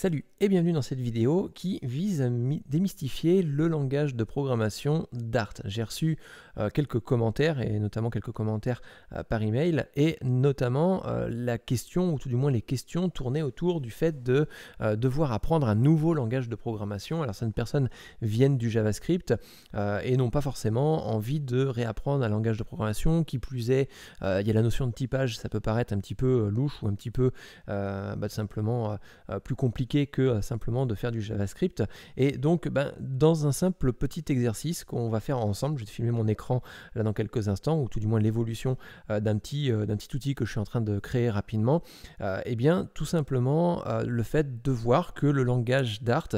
Salut et bienvenue dans cette vidéo qui vise à démystifier le langage de programmation Dart. J'ai reçu euh, quelques commentaires et notamment quelques commentaires euh, par email et notamment euh, la question ou tout du moins les questions tournaient autour du fait de devoir apprendre un nouveau langage de programmation. Alors certaines personnes viennent du JavaScript et n'ont pas forcément envie de réapprendre un langage de programmation. Qui plus est, il y a la notion de typage, ça peut paraître un petit peu louche ou un petit peu bah, simplement plus compliqué que euh, simplement de faire du JavaScript. Et donc, ben, dans un simple petit exercice qu'on va faire ensemble, je vais filmer mon écran là dans quelques instants, ou tout du moins l'évolution euh, d'un petit, euh, d'un petit outil que je suis en train de créer rapidement, et eh bien, tout simplement, le fait de voir que le langage Dart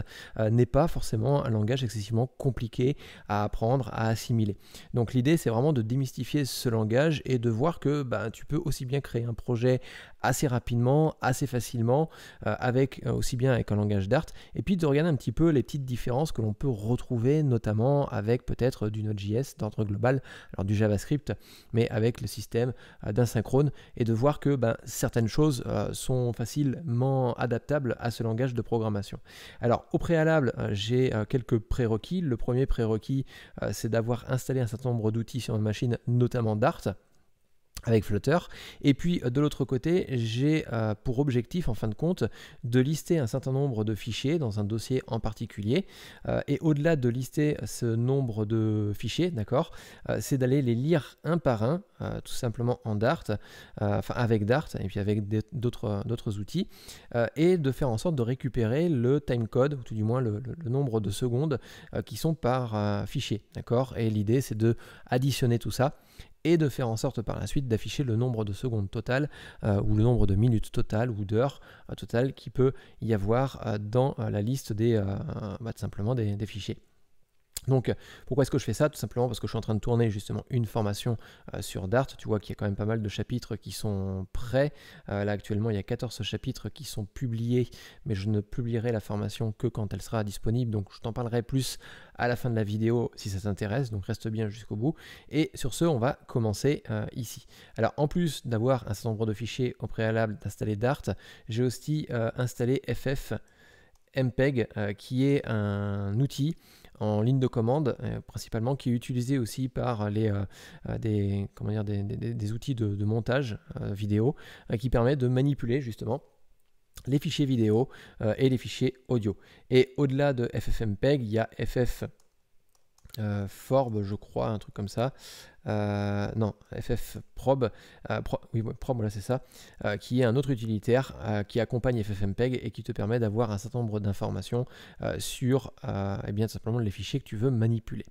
n'est pas forcément un langage excessivement compliqué à apprendre, à assimiler. Donc l'idée, c'est vraiment de démystifier ce langage et de voir que ben, tu peux aussi bien créer un projet assez rapidement, assez facilement, euh, avec euh, aussi bien avec un langage Dart, et puis de regarder un petit peu les petites différences que l'on peut retrouver, notamment avec peut-être du Node.js d'ordre global, alors du JavaScript, mais avec le système d'un euh, d'asynchrone, et de voir que ben, certaines choses sont facilement adaptables à ce langage de programmation. Alors au préalable, j'ai quelques prérequis. Le premier prérequis, c'est d'avoir installé un certain nombre d'outils sur une machine, notamment Dart avec Flutter. Et puis euh, de l'autre côté, j'ai euh, pour objectif en fin de compte de lister un certain nombre de fichiers dans un dossier en particulier. Euh, et au-delà de lister ce nombre de fichiers, d'accord, c'est d'aller les lire un par un, tout simplement en Dart, enfin avec Dart et puis avec d'autres outils, et de faire en sorte de récupérer le timecode, ou tout du moins le, le nombre de secondes qui sont par fichier, d'accord. Et l'idée c'est de additionner tout ça et de faire en sorte par la suite d'afficher le nombre de secondes totales euh, ou le nombre de minutes totales ou d'heures euh, totales qui peut y avoir euh, dans la liste des bah, simplement des fichiers. Donc euh, pourquoi est-ce que je fais ça Tout simplement parce que je suis en train de tourner justement une formation euh, sur Dart. Tu vois qu'il y a quand même pas mal de chapitres qui sont prêts. Euh, là actuellement il y a 14 chapitres qui sont publiés, mais je ne publierai la formation que quand elle sera disponible. Donc je t'en parlerai plus à la fin de la vidéo si ça t'intéresse. Donc reste bien jusqu'au bout. Et sur ce on va commencer ici. Alors en plus d'avoir un certain nombre de fichiers au préalable d'installer Dart, j'ai aussi installé FFmpeg qui est un outil en ligne de commande, euh, principalement, qui est utilisé aussi par les, euh, euh, des, comment dire, des, outils de, montage vidéo, qui permet de manipuler justement les fichiers vidéo et les fichiers audio. Et au-delà de FFmpeg, il y a FF je crois, un truc comme ça, euh, non, FFProbe, euh, oui, probe, voilà, c'est ça, euh, qui est un autre utilitaire qui accompagne FFmpeg et qui te permet d'avoir un certain nombre d'informations sur, eh bien, simplement les fichiers que tu veux manipuler.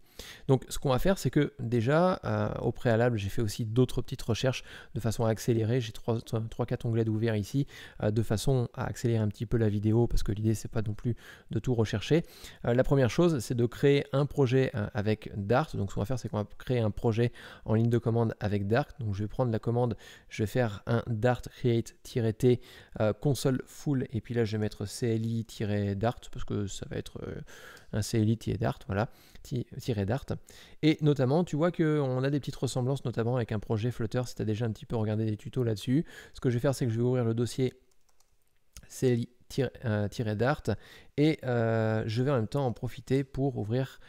Donc, ce qu'on va faire, c'est que déjà, au préalable, j'ai fait aussi d'autres petites recherches de façon à accélérer. J'ai trois, quatre onglets d'ouvert ici, de façon à accélérer un petit peu la vidéo, parce que l'idée, c'est pas non plus de tout rechercher. la première chose, c'est de créer un projet avec Dart. Donc, ce qu'on va faire, c'est qu'on va créer un projet en ligne de commande avec Dart. Donc je vais prendre la commande, je vais faire un Dart create-t euh, console full et puis là je vais mettre CLI-Dart parce que ça va être euh, un CLI-Dart, voilà, Dart. Et notamment, tu vois qu'on a des petites ressemblances, notamment avec un projet Flutter, si tu as déjà un petit peu regardé des tutos là-dessus. Ce que je vais faire, c'est que je vais ouvrir le dossier CLI-Dart euh, et je vais en même temps en profiter pour ouvrir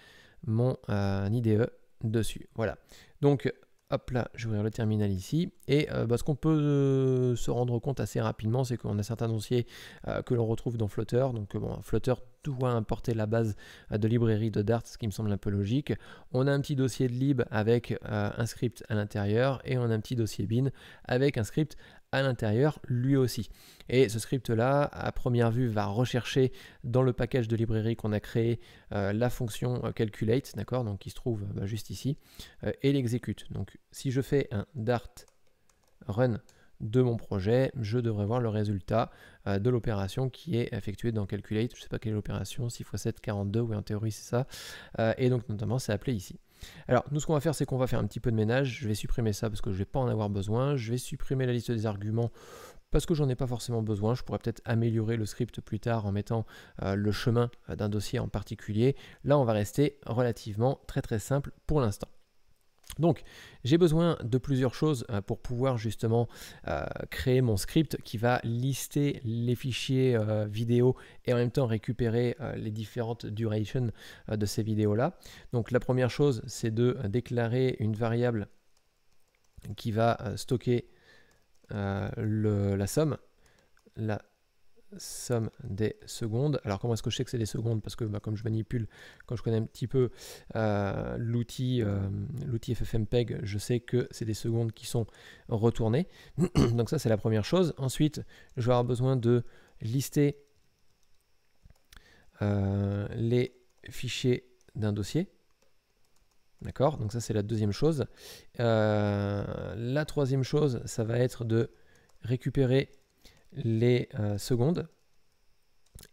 mon IDE dessus. Voilà. Donc, hop là, je le terminal ici. Et euh, bah, ce qu'on peut euh, se rendre compte assez rapidement, c'est qu'on a certains dossiers euh, que l'on retrouve dans Flutter. Donc, bon, Flutter doit importer la base de librairie de Dart, ce qui me semble un peu logique. On a un petit dossier de lib avec un script à l'intérieur et on a un petit dossier bin avec un script à l'intérieur lui aussi. Et ce script-là, à première vue, va rechercher dans le package de librairie qu'on a créé euh, la fonction euh, calculate, d'accord, donc qui se trouve bah, juste ici, euh, et l'exécute. Donc si je fais un dart run de mon projet, je devrais voir le résultat de l'opération qui est effectuée dans calculate. Je sais pas quelle est l'opération, 6 x 7, 42, oui en théorie c'est ça. et donc notamment c'est appelé ici. Alors, nous, ce qu'on va faire, c'est qu'on va faire un petit peu de ménage. Je vais supprimer ça parce que je ne vais pas en avoir besoin. Je vais supprimer la liste des arguments parce que j'en ai pas forcément besoin. Je pourrais peut-être améliorer le script plus tard en mettant euh, le chemin euh, d'un dossier en particulier. Là, on va rester relativement très très simple pour l'instant. Donc, j'ai besoin de plusieurs choses euh, pour pouvoir justement euh, créer mon script qui va lister les fichiers euh, vidéo et en même temps récupérer les différentes durations de ces vidéos-là. Donc, la première chose, c'est de déclarer une variable qui va stocker la somme, la somme des secondes. Alors comment est-ce que je sais que c'est des secondes Parce que bah, comme je manipule, quand je connais un petit peu euh, l'outil euh, l'outil FFmpeg, je sais que c'est des secondes qui sont retournées. Donc ça c'est la première chose. Ensuite, je vais avoir besoin de lister euh, les fichiers d'un dossier. D'accord Donc ça c'est la deuxième chose. la troisième chose, ça va être de récupérer les euh, secondes.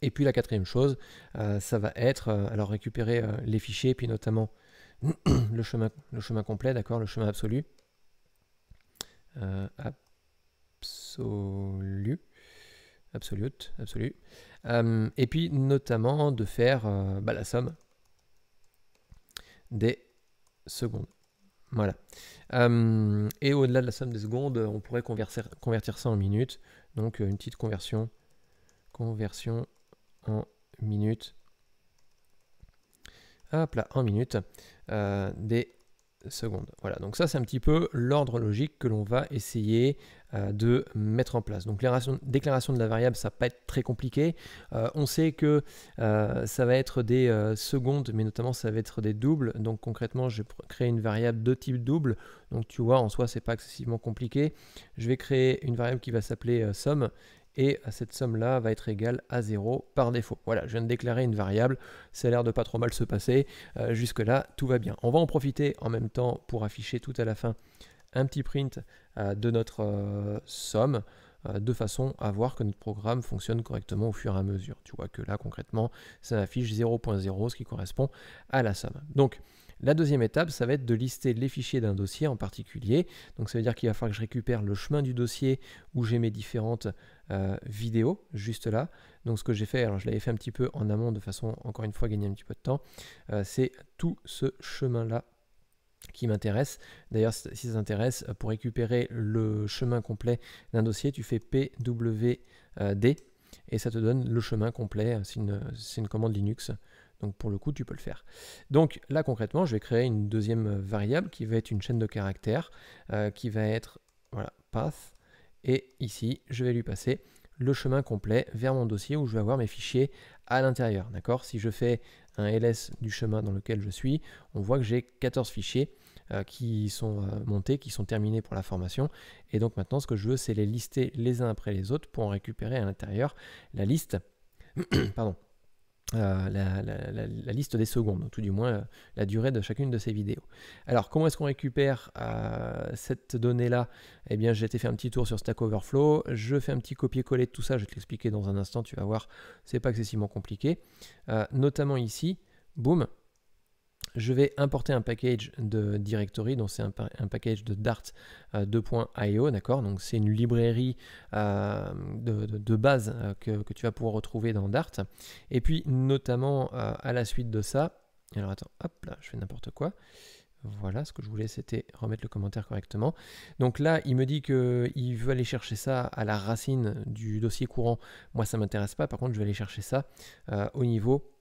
Et puis la quatrième chose, euh, ça va être euh, alors récupérer les fichiers, puis notamment le, chemin, le chemin complet, d'accord, le chemin absolu. absolu absolute, et puis notamment de faire bah, la somme des secondes. Voilà. et au-delà de la somme des secondes, on pourrait convertir ça en minutes. Donc euh, une petite conversion, conversion en minutes. Hop là, en minutes. Euh, des secondes. Voilà, donc ça c'est un petit peu l'ordre logique que l'on va essayer euh, de mettre en place. Donc la déclaration de la variable, ça va pas être très compliqué. Euh, on sait que euh, ça va être des secondes, mais notamment ça va être des doubles. Donc concrètement, je vais créer une variable de type double. Donc tu vois, en soi, c'est pas excessivement compliqué. Je vais créer une variable qui va s'appeler somme et cette somme-là va être égale à 0 par défaut. Voilà, je viens de déclarer une variable, ça a l'air de pas trop mal se passer, euh, jusque-là tout va bien. On va en profiter en même temps pour afficher tout à la fin un petit print euh, de notre euh, somme de façon à voir que notre programme fonctionne correctement au fur et à mesure. Tu vois que là concrètement, ça affiche 0.0, ce qui correspond à la somme. Donc, la deuxième étape, ça va être de lister les fichiers d'un dossier en particulier. Donc ça veut dire qu'il va falloir que je récupère le chemin du dossier où j'ai mes différentes euh, vidéo, juste là. Donc ce que j'ai fait, alors je l'avais fait un petit peu en amont de façon, encore une fois, gagner un petit peu de temps, euh, c'est tout ce chemin-là qui m'intéresse. D'ailleurs, si ça t'intéresse, euh, pour récupérer le chemin complet d'un dossier, tu fais PWD et ça te donne le chemin complet. C'est une, commande Linux. Donc pour le coup, tu peux le faire. Donc là, concrètement, je vais créer une deuxième variable qui va être une chaîne de caractères, qui va être, voilà, path, et ici, je vais lui passer le chemin complet vers mon dossier où je vais avoir mes fichiers à l'intérieur. D'accord Si je fais un ls du chemin dans lequel je suis, on voit que j'ai 14 fichiers euh, qui sont euh, montés, qui sont terminés pour la formation. Et donc maintenant, ce que je veux, c'est les lister les uns après les autres pour en récupérer à l'intérieur la liste pardon, euh, la, liste des secondes, tout du moins euh, la durée de chacune de ces vidéos. Alors comment est-ce qu'on récupère euh, cette donnée-là Eh bien j'ai été fait un petit tour sur Stack Overflow, je fais un petit copier-coller de tout ça, je vais te l'expliquer dans un instant, tu vas voir, c'est pas excessivement compliqué. notamment ici, boum, je vais importer un package de directory, donc c'est un, package de dart2.io, euh, d'accord Donc c'est une librairie euh, de, base euh, que, que, tu vas pouvoir retrouver dans Dart. Et puis notamment à la suite de ça, alors attends, hop là, je fais n'importe quoi. Voilà, ce que je voulais, c'était remettre le commentaire correctement. Donc là, il me dit qu'il veut aller chercher ça à la racine du dossier courant. Moi, ça ne m'intéresse pas. Par contre, je vais aller chercher ça au niveau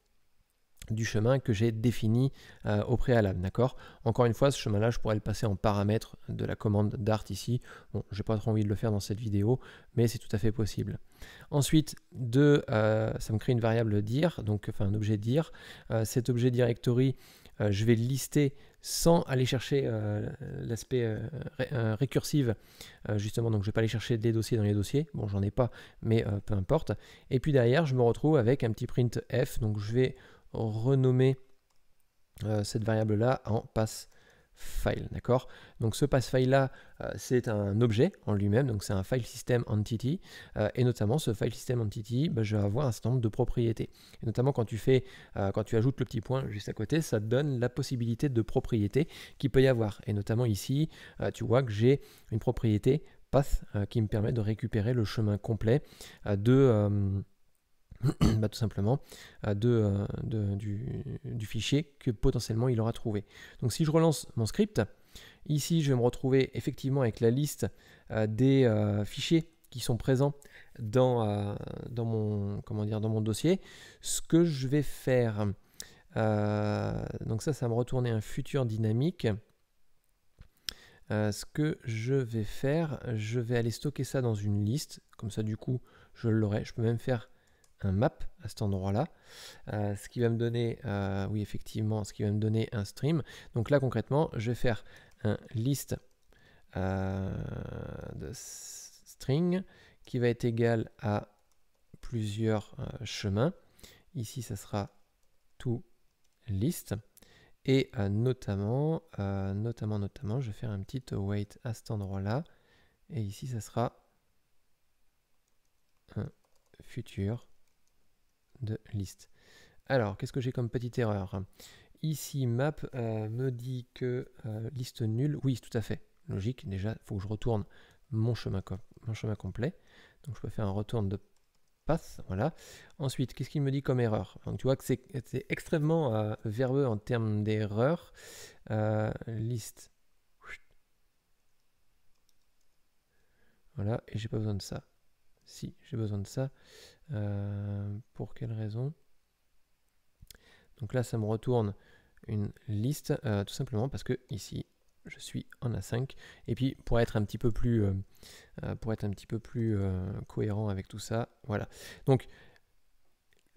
du chemin que j'ai défini euh, au préalable, d'accord Encore une fois, ce chemin-là, je pourrais le passer en paramètre de la commande Dart ici. Bon, n'ai pas trop envie de le faire dans cette vidéo, mais c'est tout à fait possible. Ensuite, euh, ça me crée une variable dir, donc enfin un objet dir. Euh, cet objet directory, je vais le lister sans aller chercher l'aspect récursive, justement, donc je ne vais pas aller chercher des dossiers dans les dossiers. Bon, j'en ai pas, mais peu importe. Et puis derrière, je me retrouve avec un petit print f, donc je vais renommer euh, cette variable-là en pass file, d'accord Donc ce pass file là, euh, c'est un objet en lui-même, donc c'est un file system entity, euh, et notamment ce file system entity, bah, je vais avoir un certain nombre de propriétés. Et notamment quand tu fais, quand tu ajoutes le petit point juste à côté, ça donne la possibilité de propriétés qu'il peut y avoir. Et notamment ici, tu vois que j'ai une propriété path qui me permet de récupérer le chemin complet de Bah, tout simplement euh, de, euh, du, fichier que potentiellement il aura trouvé. Donc si je relance mon script, ici je vais me retrouver effectivement avec la liste euh, des fichiers qui sont présents dans, dans, mon, comment dire, dans mon dossier. Ce que je vais faire, donc ça, ça va me retourner un futur dynamique. ce que je vais faire, je vais aller stocker ça dans une liste. Comme ça, du coup, je l'aurai. Je peux même faire un map à cet endroit-là, euh, ce qui va me donner, euh, oui effectivement, ce qui va me donner un stream. Donc là concrètement, je vais faire un list euh, de string qui va être égal à plusieurs chemins. Ici, ça sera tout list. Et notamment, notamment, notamment, je vais faire un petit wait à cet endroit-là. Et ici, ça sera un futur de liste. Alors, qu'est-ce que j'ai comme petite erreur Ici, map euh, me dit que euh, liste nulle, oui, tout à fait, logique. Déjà, il faut que je retourne mon chemin, chemin complet. Donc, je peux faire un retour de path, voilà. Ensuite, qu'est-ce qu'il me dit comme erreur Donc, tu vois que c'est extrêmement euh, verbeux en termes d'erreur. liste. Voilà, et j'ai pas besoin de ça. Si, j'ai besoin de ça. Euh, pour quelle raison Donc là, ça me retourne une liste, euh, tout simplement parce que ici, je suis en A5. Et puis, pour être un petit peu plus, euh, pour être un petit peu plus cohérent avec tout ça, voilà. Donc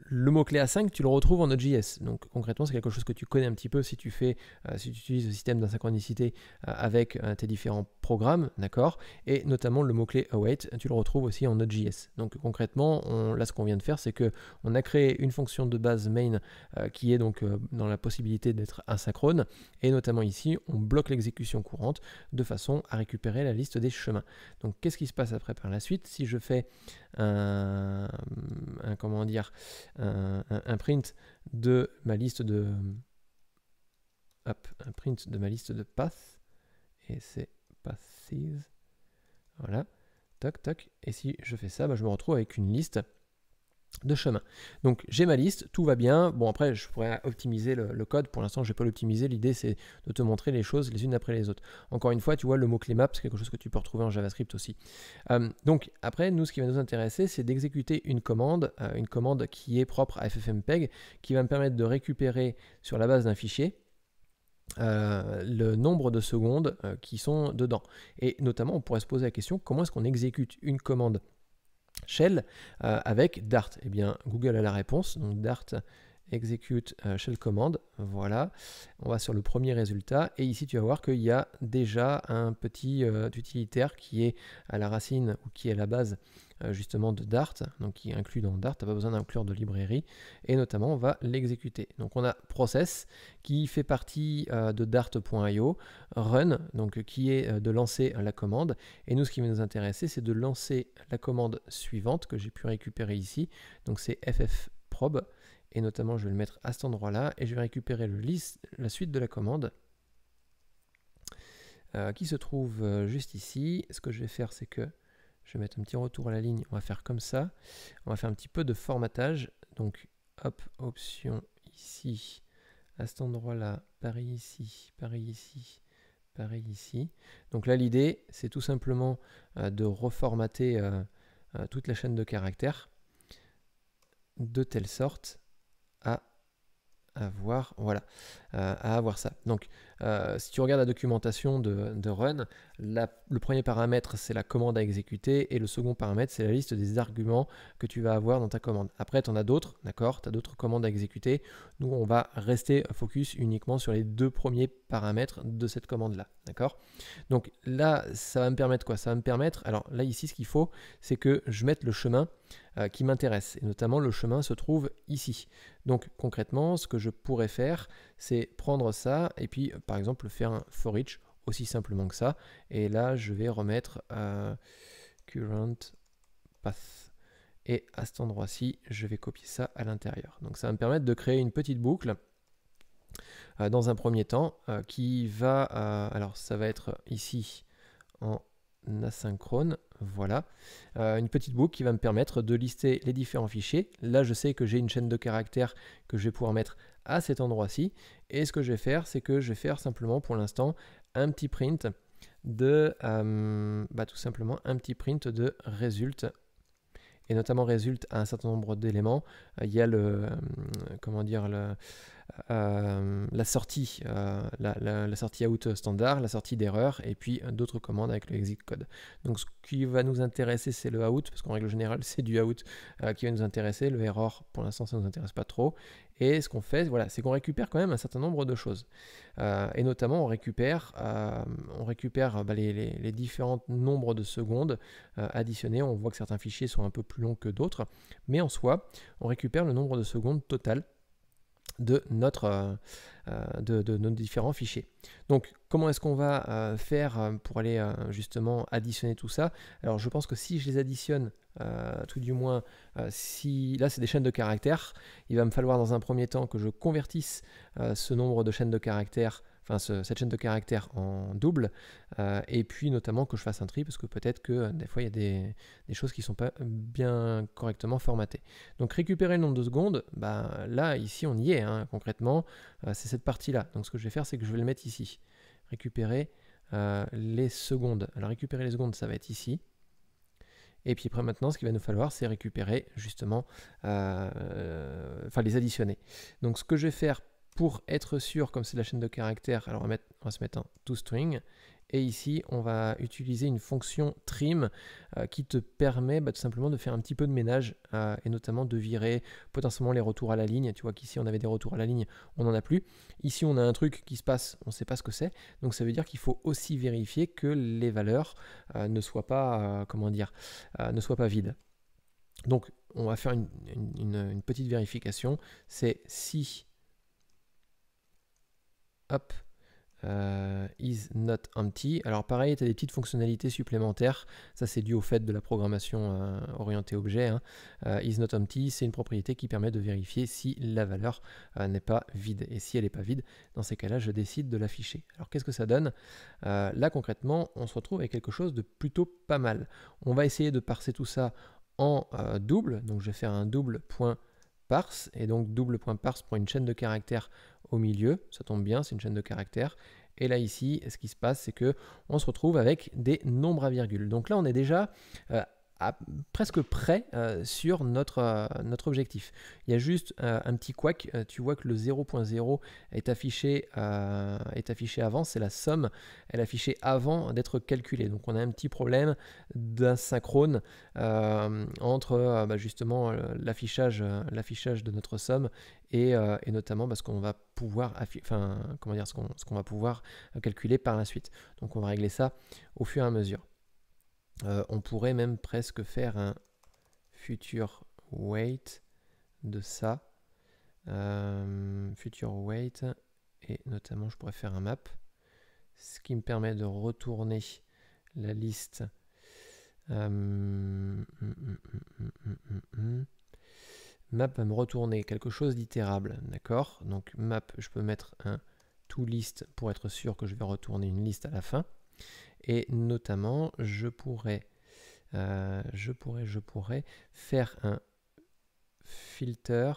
le mot-clé A5, tu le retrouves en Node.js. Donc concrètement, c'est quelque chose que tu connais un petit peu si tu fais, euh, si tu utilises le système d'asynchronicité euh, avec euh, tes différents programmes, d'accord Et notamment le mot-clé await, tu le retrouves aussi en Node.js. Donc concrètement, là, ce qu'on vient de faire, c'est que on a créé une fonction de base main qui est donc dans la possibilité d'être asynchrone, et notamment ici, on bloque l'exécution courante de façon à récupérer la liste des chemins. Donc qu'est-ce qui se passe après par la suite Si je fais un comment dire un, un, print de ma liste de hop, un print de ma liste de paths et c'est paths voilà toc toc et si je fais ça bah, je me retrouve avec une liste de chemin. Donc j'ai ma liste, tout va bien. Bon après je pourrais optimiser le, code, pour l'instant je vais pas l'optimiser, l'idée c'est de te montrer les choses les unes après les autres. Encore une fois, tu vois le mot-clé map, c'est quelque chose que tu peux retrouver en JavaScript aussi. Euh, donc après nous ce qui va nous intéresser c'est d'exécuter une commande, euh, une commande qui est propre à FFmpeg, qui va me permettre de récupérer sur la base d'un fichier, euh, le nombre de secondes qui sont dedans. Et notamment, on pourrait se poser la question, comment est-ce qu'on exécute une commande shell euh, avec Dart Eh bien, Google a la réponse. Donc Dart execute euh, shell command. Voilà. On va sur le premier résultat. Et ici, tu vas voir qu'il y a déjà un petit euh, utilitaire qui est à la racine ou qui est à la base euh, justement de Dart, donc qui inclut dans Dart, tu pas besoin d'inclure de librairie, et notamment on va l'exécuter. Donc on a process qui fait partie euh, de dart.io, run, donc qui est euh, de lancer la commande, et nous ce qui va nous intéresser c'est de lancer la commande suivante que j'ai pu récupérer ici, donc c'est ffprobe, et notamment je vais le mettre à cet endroit là, et je vais récupérer le list, la suite de la commande, qui se trouve juste ici. Ce que je vais faire c'est que je vais mettre un petit retour à la ligne. On va faire comme ça. On va faire un petit peu de formatage. Donc, hop, option ici, à cet endroit-là, pareil ici, pareil ici, pareil ici. Donc là, l'idée, c'est tout simplement euh, de reformater euh, euh, toute la chaîne de caractères de telle sorte à avoir, voilà, à avoir ça. Donc, euh, si tu regardes la documentation de, Run, le premier paramètre, c'est la commande à exécuter et le second paramètre, c'est la liste des arguments que tu vas avoir dans ta commande. Après, tu en as d'autres, d'accord Tu as d'autres commandes à exécuter. Nous, on va rester focus uniquement sur les deux premiers paramètres de cette commande-là, d'accord Donc là, ça va me permettre quoi Ça va me permettre, alors là, ici, ce qu'il faut, c'est que je mette le chemin euh, qui m'intéresse. Et notamment, le chemin se trouve ici. Donc concrètement, ce que je pourrais faire, c'est prendre ça et puis par exemple faire un for each aussi simplement que ça. Et là, je vais remettre euh, current path. Et à cet endroit-ci, je vais copier ça à l'intérieur. Donc ça va me permettre de créer une petite boucle euh, dans un premier temps euh, qui va... alors ça va être ici en asynchrone, voilà, une petite boucle qui va me permettre de lister les différents fichiers. Là, je sais que j'ai une chaîne de caractères que je vais pouvoir mettre à cet endroit-ci. Et ce que je vais faire, c'est que je vais faire simplement pour l'instant un petit print de euh, bah, tout simplement un petit print de résultat et notamment résulte à un certain nombre d'éléments. Euh, il y a le, euh, comment dire, le, euh, la sortie, euh, la, sortie out standard, la sortie d'erreur, et puis d'autres commandes avec le exit code. Donc ce qui va nous intéresser, c'est le out, parce qu'en règle générale, c'est du out euh, qui va nous intéresser. Le error, pour l'instant, ça ne nous intéresse pas trop. Et ce qu'on fait, voilà, c'est qu'on récupère quand même un certain nombre de choses. et notamment, on récupère, on récupère bah, les, différents nombres de secondes additionnés. On voit que certains fichiers sont un peu plus longs que d'autres. Mais en soi, on récupère le nombre de secondes totales de, notre, euh, euh, de, nos différents fichiers. Donc comment est-ce qu'on va euh, faire pour aller justement additionner tout ça Alors je pense que si je les additionne, tout du moins, si là c'est des chaînes de caractères, il va me falloir dans un premier temps que je convertisse ce nombre de chaînes de caractères cette chaîne de caractères en double, euh, et puis notamment que je fasse un tri, parce que peut-être que euh, des fois il y a des, choses qui ne sont pas bien correctement formatées. Donc récupérer le nombre de secondes, bah, là ici on y est hein, concrètement, euh, c'est cette partie-là. Donc ce que je vais faire c'est que je vais le mettre ici. Récupérer les secondes. Alors récupérer les secondes ça va être ici. Et puis après maintenant, ce qu'il va nous falloir, c'est récupérer justement, enfin les additionner. Donc ce que je vais faire pour être sûr, comme c'est la chaîne de caractères, alors on va, se mettre un toString. Et ici, on va utiliser une fonction trim euh, qui te permet bah, tout simplement de faire un petit peu de ménage euh, et notamment de virer potentiellement les retours à la ligne. Tu vois qu'ici, on avait des retours à la ligne, on n'en a plus. Ici, on a un truc qui se passe, on ne sait pas ce que c'est. Donc, ça veut dire qu'il faut aussi vérifier que les valeurs euh, ne soient pas, comment dire, ne soient pas vides. Donc, on va faire une petite vérification. C'est si hop, isNotEmpty. Euh, is not empty. Alors pareil, tu as des petites fonctionnalités supplémentaires. Ça, c'est dû au fait de la programmation euh, orientée objet. Hein. Euh, is not empty, c'est une propriété qui permet de vérifier si la valeur n'est pas vide. Et si elle n'est pas vide, dans ces cas-là, je décide de l'afficher. Alors qu'est-ce que ça donne Là, concrètement, on se retrouve avec quelque chose de plutôt pas mal. On va essayer de parser tout ça en double. Donc je vais faire un double Et donc double pour une chaîne de caractères au milieu, ça tombe bien, c'est une chaîne de caractères. Et là ici, ce qui se passe, c'est que on se retrouve avec des nombres à virgule. Donc là, on est déjà euh, presque près euh, sur notre, euh, notre objectif. Il y a juste euh, un petit couac, tu vois que le 0.0 est affiché, est affiché avant, c'est la somme, elle est affichée avant d'être calculée. Donc on a un petit problème d'asynchrone entre bah, justement l'affichage, de notre somme et, notamment parce bah, qu'on va pouvoir enfin, comment dire, ce ce qu'on va pouvoir calculer par la suite. Donc on va régler ça au fur et à mesure. Euh, on pourrait même presque faire un future weight de ça. Euh, future weight. Et notamment, je pourrais faire un map. Ce qui me permet de retourner la liste. Euh, mm, mm, mm, map va me retourner quelque chose d'itérable. D'accord Donc map, je peux mettre un to list pour être sûr que je vais retourner une liste à la fin. Et notamment, euh, je pourrais, je pourrais, faire un filter,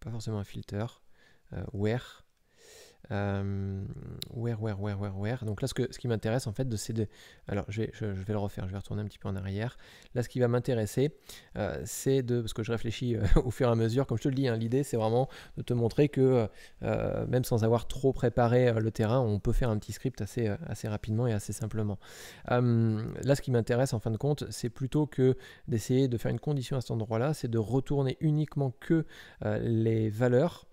pas forcément un filter, euh, where where, where, where, where, where. Donc là, ce, que, ce qui m'intéresse, en fait, de c'est de... Alors, je vais, le refaire, je vais retourner un petit peu en arrière. Là, ce qui va m'intéresser, c'est de... Parce que je réfléchis au fur et à mesure, comme je te le dis, l'idée, c'est vraiment de te montrer que, même sans avoir trop préparé le terrain, on peut faire un petit script assez, assez rapidement et assez simplement. là, ce qui m'intéresse, en fin de compte, c'est plutôt que d'essayer de faire une condition à cet endroit-là, c'est de retourner uniquement que les valeurs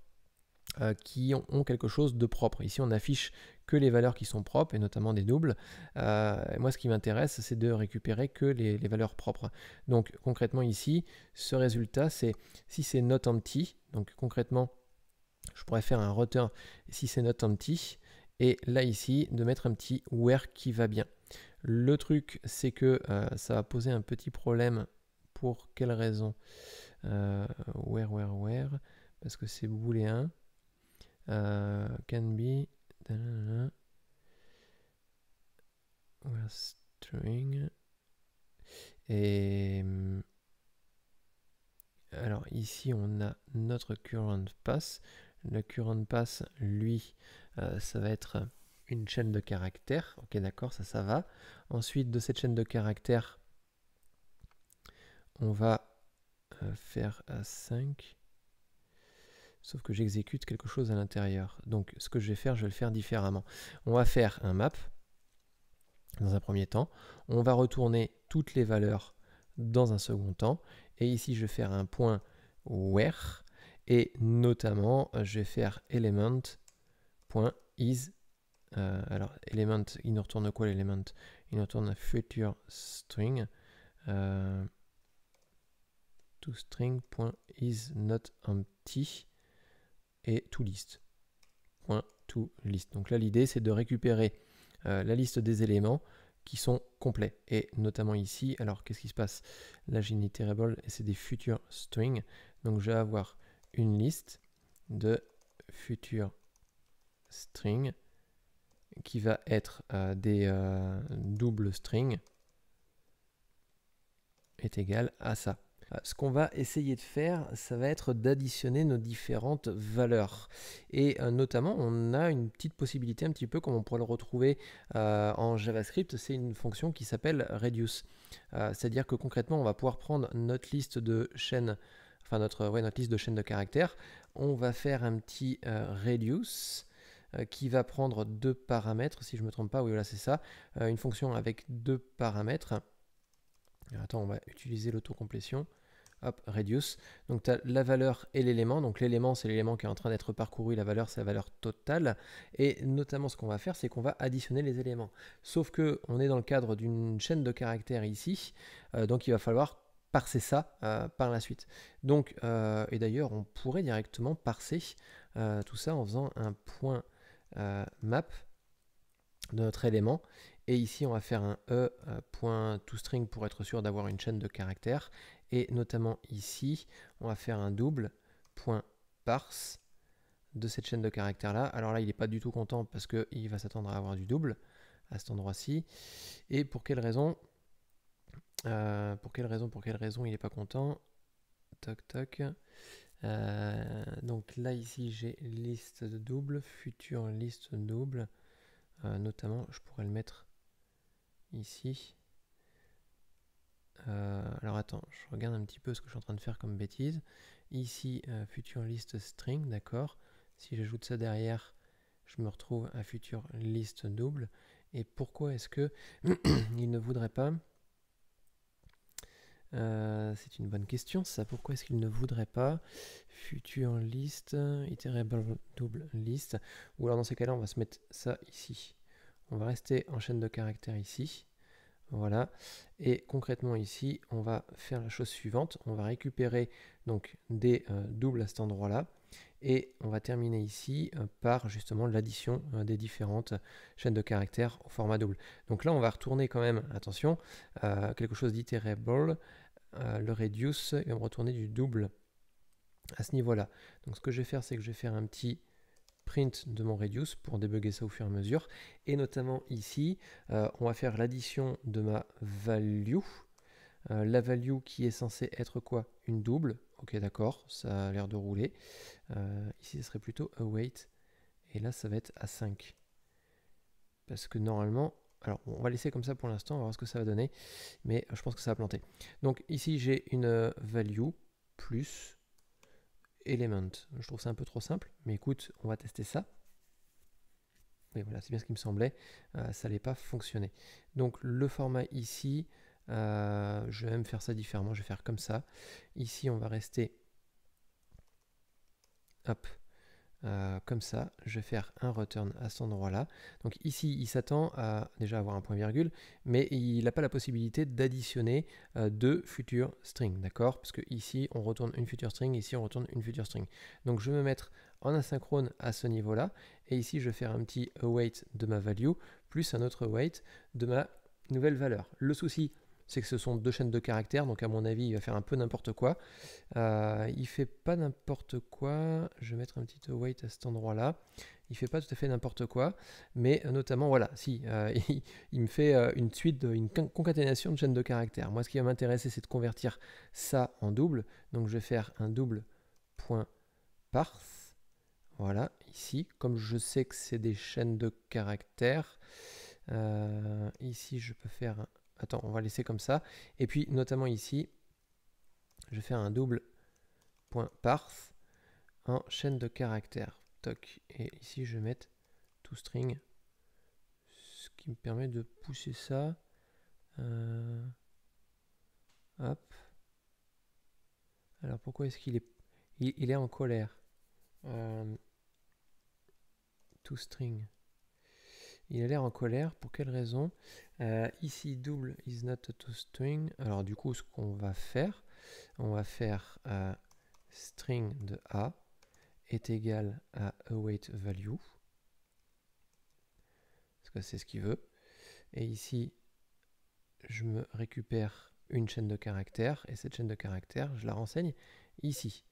euh, qui ont, quelque chose de propre. Ici, on affiche que les valeurs qui sont propres, et notamment des doubles. Euh, moi, ce qui m'intéresse, c'est de récupérer que les, valeurs propres. Donc, concrètement, ici, ce résultat, c'est si c'est not empty, donc concrètement, je pourrais faire un return si c'est not empty, et là, ici, de mettre un petit where qui va bien. Le truc, c'est que euh, ça va poser un petit problème. Pour quelle raison Where, where, where Parce que c'est booléen. Euh, can be string et mm, alors ici on a notre current pass le current pass lui euh, ça va être une chaîne de caractères ok d'accord ça ça va ensuite de cette chaîne de caractères on va euh, faire à 5 sauf que j'exécute quelque chose à l'intérieur. Donc ce que je vais faire, je vais le faire différemment. On va faire un map dans un premier temps, on va retourner toutes les valeurs dans un second temps, et ici je vais faire un point where, et notamment je vais faire element.is, euh, alors element, il nous retourne quoi l'element Il nous retourne un future string, euh, toString.isNotEmpty, et toList. Point toList. Donc là, l'idée, c'est de récupérer euh, la liste des éléments qui sont complets. Et notamment ici, alors qu'est-ce qui se passe Là, j'ai une iterable et c'est des futures strings. Donc je vais avoir une liste de futures strings qui va être euh, des euh, doubles strings est égal à ça. Euh, ce qu'on va essayer de faire, ça va être d'additionner nos différentes valeurs. Et euh, notamment, on a une petite possibilité un petit peu comme on pourrait le retrouver euh, en JavaScript, c'est une fonction qui s'appelle reduce. C'est-à-dire que concrètement, on va pouvoir prendre notre liste de chaînes, enfin notre, notre liste de chaînes de caractères, on va faire un petit reduce qui va prendre deux paramètres, si je ne me trompe pas, oui voilà c'est ça, une fonction avec deux paramètres euh, attends, on va utiliser l'autocomplétion. Hop, radius. Donc tu as la valeur et l'élément. Donc l'élément, c'est l'élément qui est en train d'être parcouru. La valeur, c'est la valeur totale. Et notamment, ce qu'on va faire, c'est qu'on va additionner les éléments. Sauf que on est dans le cadre d'une chaîne de caractères ici. Euh, donc il va falloir parser ça euh, par la suite. Donc, et d'ailleurs, on pourrait directement parser tout ça en faisant un point map de notre élément et ici, on va faire un e.toString euh, pour être sûr d'avoir une chaîne de caractères. Et notamment ici, on va faire un double.parse de cette chaîne de caractères là. Alors là, il n'est pas du tout content parce qu'il va s'attendre à avoir du double à cet endroit-ci. Et pour quelle raison euh, Pour quelle raison Pour quelle raison il n'est pas content Toc toc. Euh, donc là ici j'ai liste de double, future liste double. notamment je pourrais le mettre ici. Euh, alors attends, je regarde un petit peu ce que je suis en train de faire comme bêtise. Ici, futur euh, future list string, d'accord. Si j'ajoute ça derrière, je me retrouve à future list double. Et pourquoi est-ce que il ne voudrait pas euh, c'est une bonne question, ça. Pourquoi est-ce qu'il ne voudrait pas future list, iterable double list Ou alors dans ces cas-là, on va se mettre ça ici. On va rester en chaîne de caractères ici. Voilà. Et concrètement ici, on va faire la chose suivante. On va récupérer donc des euh, doubles à cet endroit-là. Et on va terminer ici euh, par justement l'addition euh, des différentes chaînes de caractères au format double. Donc là, on va retourner quand même, attention, quelque chose d'iterable, le reduce, et on va retourner du double à ce niveau-là. Donc ce que je vais faire, c'est que je vais faire un petit print de mon reduce pour débugger ça au fur et à mesure. Et notamment ici, euh, on va faire l'addition de ma value. Euh, la value qui est censée être quoi Une double. Ok, d'accord, ça a l'air de rouler. Euh, ici, ce serait plutôt await. Et là, ça va être à 5. Parce que normalement, alors, on va laisser comme ça pour l'instant, on va voir ce que ça va donner. Mais je pense que ça va planter. Donc ici, j'ai une value plus Element. Je trouve ça un peu trop simple, mais écoute, on va tester ça. Oui, voilà, c'est bien ce qui me semblait. Euh, ça n'allait pas fonctionner. Donc le format ici, euh, je vais même faire ça différemment. Je vais faire comme ça. Ici, on va rester. Hop, euh, comme ça, je vais faire un return à cet endroit-là. Donc ici, il s'attend à déjà avoir un point virgule, mais il n'a pas la possibilité d'additionner euh, deux futures strings, d'accord Parce que ici, on retourne une future string, ici, on retourne une future string. Donc je vais me mettre en asynchrone à ce niveau-là, et ici, je vais faire un petit await de ma value, plus un autre await de ma nouvelle valeur. Le souci, c'est que ce sont deux chaînes de caractères, donc à mon avis, il va faire un peu n'importe quoi. Il euh, il fait pas n'importe quoi. Je vais mettre un petit await à cet endroit-là. Il fait pas tout à fait n'importe quoi, mais notamment, voilà, si, euh, il, me fait euh, une suite, une concaténation de chaînes de caractères. Moi, ce qui va m'intéresser, c'est de convertir ça en double. Donc, je vais faire un double point parse. Voilà, ici, comme je sais que c'est des chaînes de caractères, ici, je peux faire un Attends, on va laisser comme ça. Et puis, notamment ici, je vais faire un double point parse en chaîne de caractères. Toc. Et ici, je vais mettre toString, ce qui me permet de pousser ça. Euh, hop. Alors, pourquoi est-ce qu'il est... Il, est en colère euh, toString. Il a l'air en colère, pour quelle raison euh, Ici, double is not a string. Alors du coup, ce qu'on va faire, on va faire euh, string de A est égal à await value. Parce que c'est ce qu'il veut. Et ici, je me récupère une chaîne de caractères, et cette chaîne de caractères, je la renseigne ici.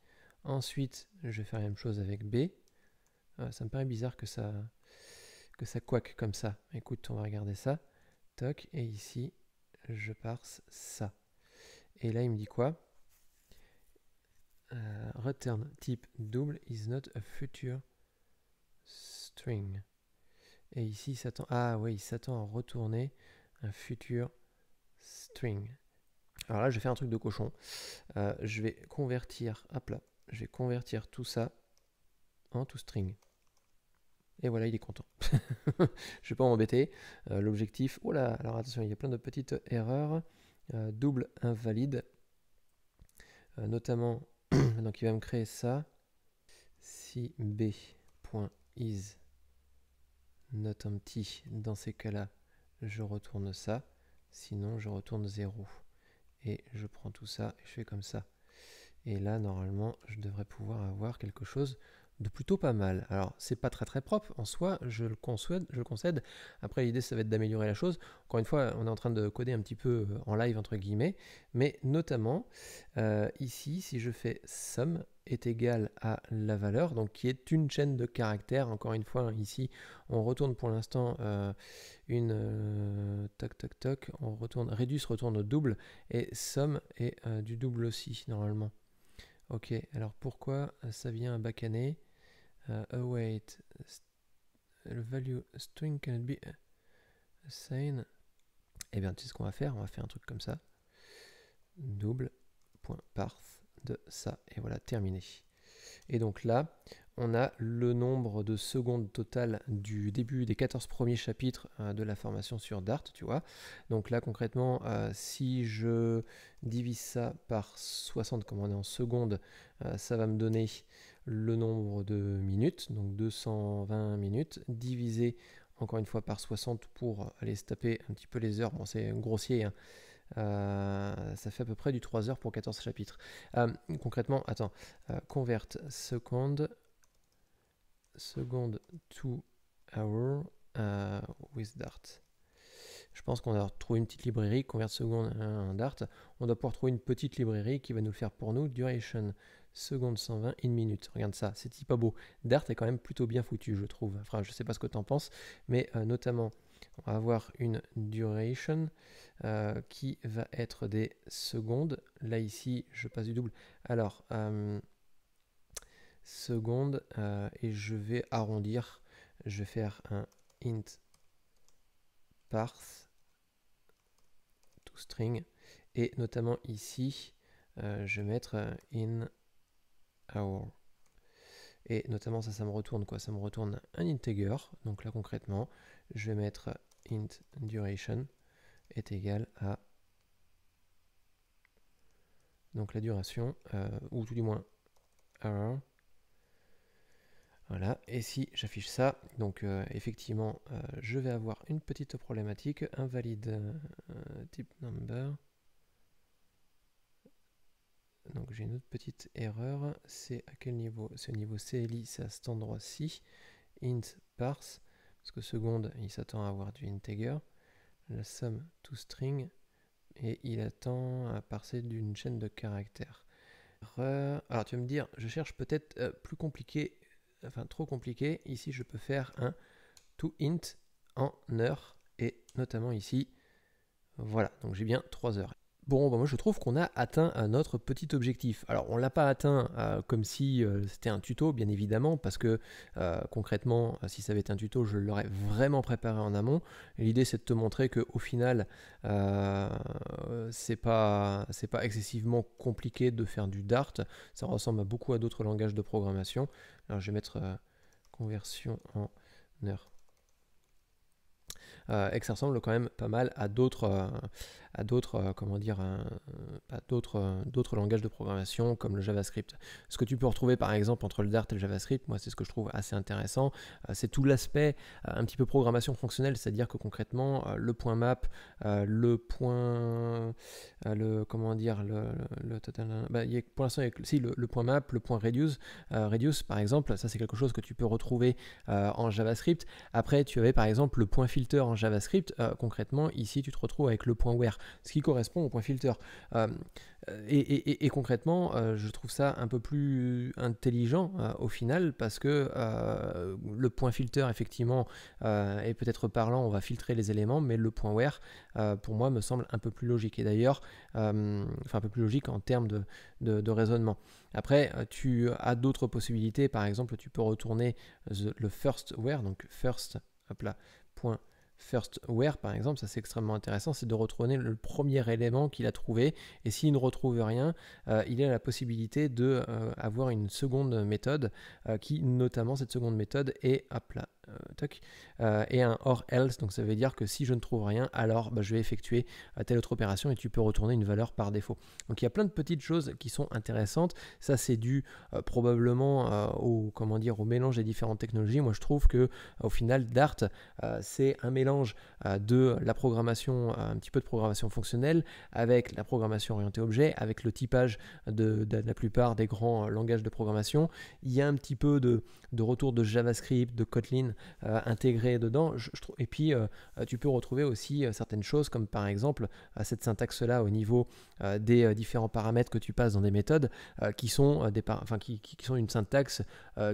Ensuite, je vais faire la même chose avec B. Euh, ça me paraît bizarre que ça, que ça coaque comme ça. Écoute, on va regarder ça. Toc, et ici, je parse ça. Et là, il me dit quoi euh, Return type double is not a future string. Et ici, il s'attend. Ah oui, il s'attend à retourner un future string. Alors là, je vais faire un truc de cochon. Euh, je vais convertir. Je vais convertir tout ça en tout string. Et voilà, il est content. je ne vais pas m'embêter. Euh, l'objectif. Oh là, alors attention, il y a plein de petites erreurs. Euh, double invalide. Euh, notamment, donc il va me créer ça. Si b.is not empty, dans ces cas-là, je retourne ça. Sinon, je retourne 0. Et je prends tout ça et je fais comme ça. Et là, normalement, je devrais pouvoir avoir quelque chose de plutôt pas mal. Alors, c'est pas très très propre en soi, je le, concède, je le concède. Après, l'idée, ça va être d'améliorer la chose. Encore une fois, on est en train de coder un petit peu euh, en live, entre guillemets, mais notamment, euh, ici, si je fais sum est égal à la valeur, donc qui est une chaîne de caractères. Encore une fois, ici, on retourne pour l'instant euh, une... toc, toc, toc, on retourne... Reduce retourne au double, et sum est du double aussi, normalement. Ok, alors pourquoi ça vient bacané Uh, await le value string can be assigned. Uh, et eh bien tu sais ce qu'on va faire on va faire un truc comme ça double point de ça et voilà terminé et donc là on a le nombre de secondes totales du début des 14 premiers chapitres euh, de la formation sur Dart, tu vois. Donc là, concrètement, euh, si je divise ça par 60, comme on est en secondes, euh, ça va me donner le nombre de minutes, donc 220 minutes, divisé encore une fois par 60 pour aller se taper un petit peu les heures. Bon, c'est grossier, hein. euh, ça fait à peu près du 3 heures pour 14 chapitres. Euh, concrètement, attends, euh, convert second, second to hour with Dart je pense qu'on a trouvé une petite librairie, convert seconde à un Dart. On doit pouvoir trouver une petite librairie qui va nous faire pour nous duration, seconde 120, une minute. Regarde ça, c'est pas beau. Dart est quand même plutôt bien foutu, je trouve. Enfin, je sais pas ce que tu en penses, mais euh, notamment, on va avoir une duration euh, qui va être des secondes. Là, ici, je passe du double. Alors, euh, seconde, secondes, et je vais arrondir. Je vais faire un int parse string. Et notamment ici, euh, je vais mettre euh, in hour. Et notamment ça, ça me retourne quoi Ça me retourne un integer. Donc là concrètement, je vais mettre int duration est égal à donc la duration, euh, ou tout du moins hour voilà, et si j'affiche ça, donc euh, effectivement, euh, je vais avoir une petite problématique, invalide euh, type number. Donc j'ai une autre petite erreur, c'est à quel niveau C'est au niveau CLI, c'est à cet endroit-ci, int parse, parce que seconde, il s'attend à avoir du integer, la somme string, et il attend à parser d'une chaîne de caractères. Alors tu vas me dire, je cherche peut-être plus compliqué enfin trop compliqué. Ici, je peux faire un to int en heure et notamment ici, voilà, donc j'ai bien 3 heures. Bon, bah, moi je trouve qu'on a atteint un autre petit objectif. Alors on ne l'a pas atteint euh, comme si euh, c'était un tuto, bien évidemment, parce que euh, concrètement, si ça avait été un tuto, je l'aurais vraiment préparé en amont. L'idée c'est de te montrer que au final, c'est pas pas excessivement compliqué de faire du Dart. Ça ressemble beaucoup à d'autres langages de programmation. Alors je vais mettre conversion en heure euh, et que ça ressemble quand même pas mal à d'autres, euh, à d'autres, euh, comment dire, d'autres, d'autres langages de programmation comme le JavaScript. Ce que tu peux retrouver par exemple entre le Dart et le JavaScript, moi c'est ce que je trouve assez intéressant, c'est tout l'aspect un petit peu programmation fonctionnelle, c'est-à-dire que concrètement le point map, le point, le comment dire, le, pour l'instant si le, point map, le point reduce, reduce par exemple, ça c'est quelque chose que tu peux retrouver en JavaScript. Après tu avais par exemple le point filter en JavaScript, euh, concrètement, ici, tu te retrouves avec le point where, ce qui correspond au point filter. Euh, et, concrètement, euh, je trouve ça un peu plus intelligent au final, parce que le point filter, effectivement, est peut-être parlant, on va filtrer les éléments, mais le point where, pour moi, me semble un peu plus logique. Et d'ailleurs, enfin, un peu plus logique en termes de, raisonnement. Après, tu as d'autres possibilités. Par exemple, tu peux retourner le first where, donc first, hop là, point where, par exemple, ça c'est extrêmement intéressant, c'est de retourner le premier élément qu'il a trouvé. Et s'il ne retrouve rien, euh, il a la possibilité d'avoir euh, une seconde méthode, euh, qui notamment cette seconde méthode est, à plat. Euh, euh, et un or else, donc ça veut dire que si je ne trouve rien, alors bah, je vais effectuer euh, telle autre opération et tu peux retourner une valeur par défaut. Donc il y a plein de petites choses qui sont intéressantes. Ça c'est dû probablement au comment dire au mélange des différentes technologies. Moi je trouve que au final Dart c'est un mélange de la programmation, un petit peu de programmation fonctionnelle avec la programmation orientée objet, avec le typage de, la plupart des grands langages de programmation. Il y a un petit peu de, de retour de JavaScript, de Kotlin euh, intégré dedans. et puis, euh, euh, tu peux retrouver aussi certaines choses comme par exemple cette syntaxe-là au niveau des différents paramètres que tu passes dans des méthodes qui, sont des enfin, qui, sont une syntaxe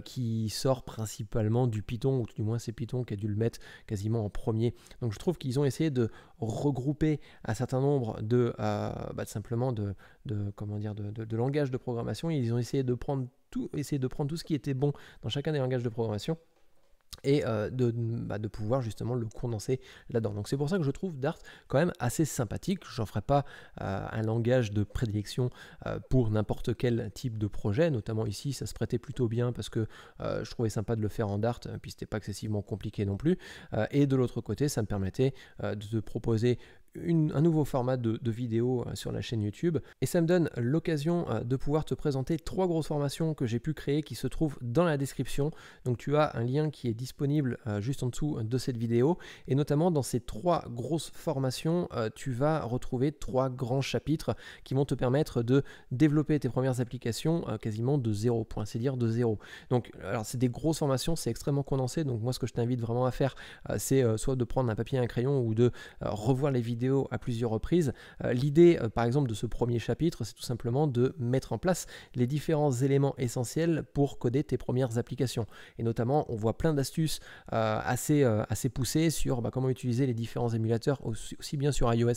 qui sort principalement du Python, ou du moins c'est Python qui a dû le mettre quasiment en premier. Donc je trouve qu'ils ont essayé de regrouper un certain nombre de langages bah, simplement de, comment dire de, de langage de programmation. Ils ont essayé de prendre tout, essayé de prendre tout ce qui était bon dans chacun des langages de programmation et euh, bah, de, pouvoir justement le condenser là-dedans. Donc c'est pour ça que je trouve Dart quand même assez sympathique. Je n'en ferai pas euh, un langage de prédilection euh, pour n'importe quel type de projet, notamment ici ça se prêtait plutôt bien parce que je trouvais sympa de le faire en Dart, puis n'était pas excessivement compliqué non plus. et de l'autre côté, ça me permettait de proposer un nouveau format de, de, vidéo euh, sur la chaîne YouTube. Et ça me donne l'occasion euh, de pouvoir te présenter trois grosses formations que j'ai pu créer qui se trouvent dans la description. Donc tu as un lien qui est disponible euh, juste en dessous de cette vidéo. Et notamment dans ces trois grosses formations, tu vas retrouver trois grands chapitres qui vont te permettre de développer tes premières applications quasiment de zéro point, c'est dire de zéro. Donc alors c'est des grosses formations, c'est extrêmement condensé. Donc moi ce que je t'invite vraiment à faire, c'est soit de prendre un papier et un crayon ou de revoir les vidéos à plusieurs reprises, euh, l'idée euh, par exemple de ce premier chapitre, c'est tout simplement de mettre en place les différents éléments essentiels pour coder tes premières applications. Et notamment, on voit plein d'astuces euh, assez, assez poussées sur bah, comment utiliser les différents émulateurs aussi, bien sur iOS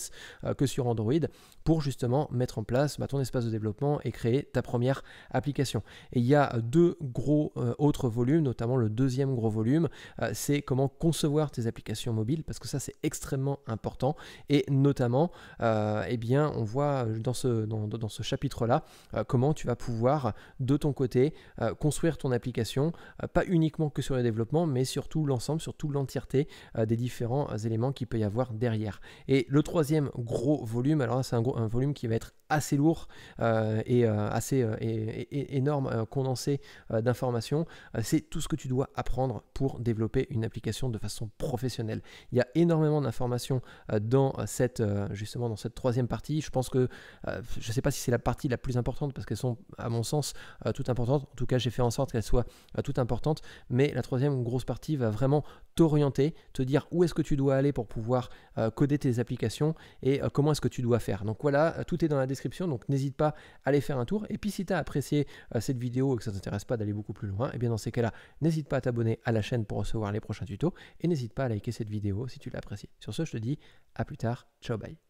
que sur Android pour justement mettre en place bah, ton espace de développement et créer ta première application. Et il y a deux gros autres volumes, notamment le deuxième gros volume, c'est comment concevoir tes applications mobiles, parce que ça c'est extrêmement important, et et notamment, euh, eh bien, on voit euh, dans ce, dans, ce chapitre-là euh, comment tu vas pouvoir, de ton côté, construire ton application, pas uniquement que sur le développement, mais sur tout l'ensemble, sur toute l'entièreté des différents éléments qu'il peut y avoir derrière. Et le troisième gros volume, alors c'est un, un, volume qui va être assez lourd euh, et euh, assez euh, énorme, condensé d'informations. c'est tout ce que tu dois apprendre pour développer une application de façon professionnelle. Il y a énormément d'informations dans cette justement dans cette troisième partie. Je pense que je ne sais pas si c'est la partie la plus importante parce qu'elles sont à mon sens toutes importantes. En tout cas, j'ai fait en sorte qu'elles soient toutes importantes. Mais la troisième grosse partie va vraiment orienter, te dire où est-ce que tu dois aller pour pouvoir euh, coder tes applications et euh, comment est-ce que tu dois faire. Donc voilà, euh, tout est dans la description, donc n'hésite pas à aller faire un tour. Et puis si tu as apprécié cette vidéo et que ça ne t'intéresse pas d'aller beaucoup plus loin, et eh bien dans ces cas-là, n'hésite pas à t'abonner à la chaîne pour recevoir les prochains tutos et n'hésite pas à liker cette vidéo si tu l'apprécies. Sur ce, je te dis à plus tard, ciao bye.